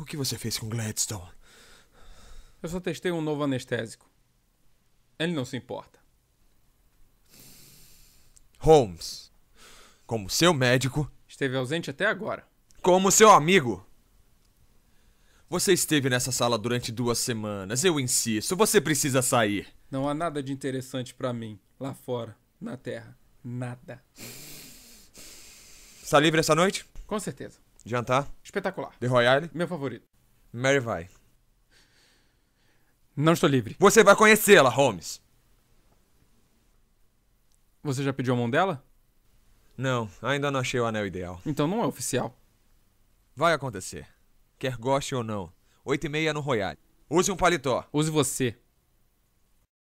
O que você fez com Gladstone? Eu só testei um novo anestésico. Ele não se importa. Holmes, como seu médico. Esteve ausente até agora. Como seu amigo. Você esteve nessa sala durante duas semanas, eu insisto, você precisa sair. Não há nada de interessante para mim, lá fora, na Terra. Nada. Está livre essa noite? Com certeza. Jantar. Espetacular. The Royale. Meu favorito. Mary vai. Não estou livre. Você vai conhecê-la, Holmes. Você já pediu a mão dela? Não, ainda não achei o anel ideal. Então não é oficial. Vai acontecer. Quer goste ou não. Oito e meia no Royale. Use um paletó. Use você.